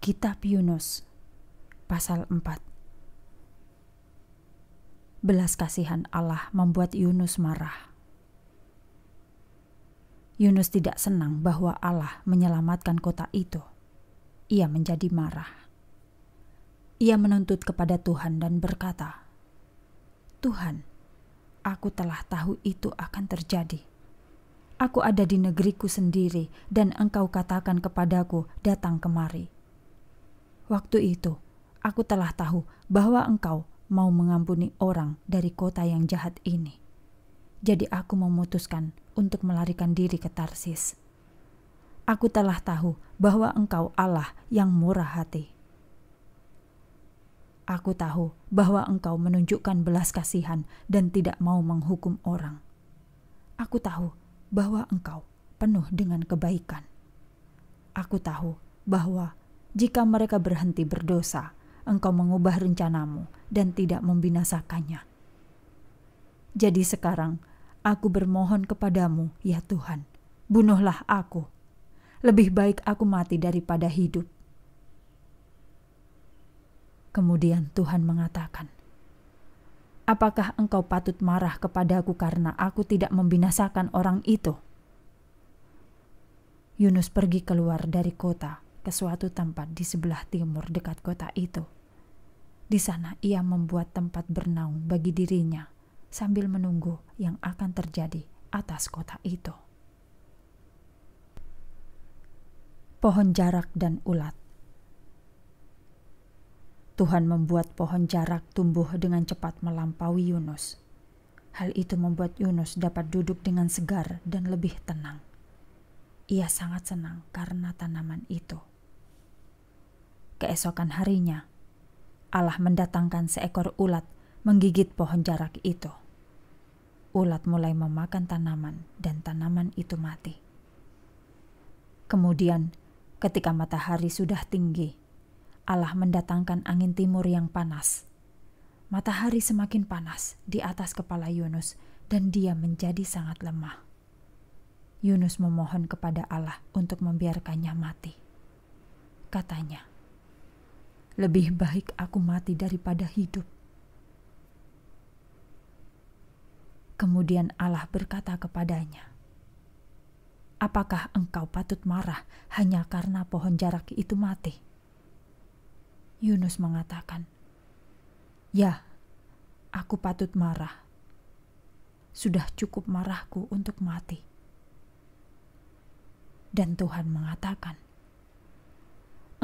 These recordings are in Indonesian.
Kitab Yunus pasal 4 Belas kasihan Allah membuat Yunus marah. Yunus tidak senang bahwa Allah menyelamatkan kota itu. Ia menjadi marah. Ia menuntut kepada Tuhan dan berkata, "Tuhan, aku telah tahu itu akan terjadi. Aku ada di negeriku sendiri, dan Engkau katakan kepadaku, 'Datang kemari.' Waktu itu, aku telah tahu bahwa engkau mau mengampuni orang dari kota yang jahat ini. Jadi aku memutuskan untuk melarikan diri ke Tarsis. Aku telah tahu bahwa engkau Allah yang murah hati. Aku tahu bahwa engkau menunjukkan belas kasihan dan tidak mau menghukum orang. Aku tahu bahwa engkau penuh dengan kebaikan. Aku tahu bahwa jika mereka berhenti berdosa, engkau mengubah rencanamu dan tidak membinasakannya. Jadi sekarang aku bermohon kepadamu, ya Tuhan, bunuhlah aku. Lebih baik aku mati daripada hidup. Kemudian Tuhan mengatakan, "Apakah engkau patut marah kepadaku karena aku tidak membinasakan orang itu?" Yunus pergi keluar dari kota ke suatu tempat di sebelah timur dekat kota itu. Di sana ia membuat tempat bernaung bagi dirinya sambil menunggu yang akan terjadi atas kota itu. Pohon jarak dan ulat. Tuhan membuat pohon jarak tumbuh dengan cepat melampaui Yunus. Hal itu membuat Yunus dapat duduk dengan segar dan lebih tenang. Ia sangat senang karena tanaman itu. Keesokan harinya, Allah mendatangkan seekor ulat menggigit pohon jarak itu. Ulat mulai memakan tanaman, dan tanaman itu mati. Kemudian, ketika matahari sudah tinggi, Allah mendatangkan angin timur yang panas. Matahari semakin panas di atas kepala Yunus, dan dia menjadi sangat lemah. Yunus memohon kepada Allah untuk membiarkannya mati. Katanya, lebih baik aku mati daripada hidup. Kemudian Allah berkata kepadanya, "Apakah engkau patut marah hanya karena pohon jarak itu mati?" Yunus mengatakan, "Ya, aku patut marah. Sudah cukup marahku untuk mati." Dan Tuhan mengatakan,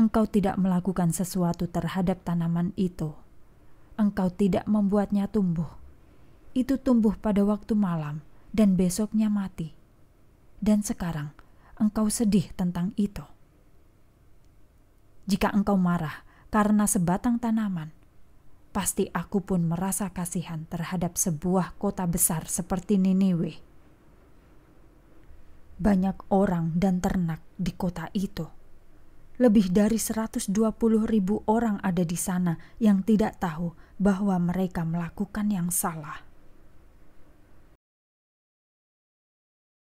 engkau tidak melakukan sesuatu terhadap tanaman itu. Engkau tidak membuatnya tumbuh. Itu tumbuh pada waktu malam dan besoknya mati. Dan sekarang engkau sedih tentang itu. Jika engkau marah karena sebatang tanaman, pasti aku pun merasa kasihan terhadap sebuah kota besar seperti Niniwe. Banyak orang dan ternak di kota itu lebih dari 120 ribu orang ada di sana yang tidak tahu bahwa mereka melakukan yang salah.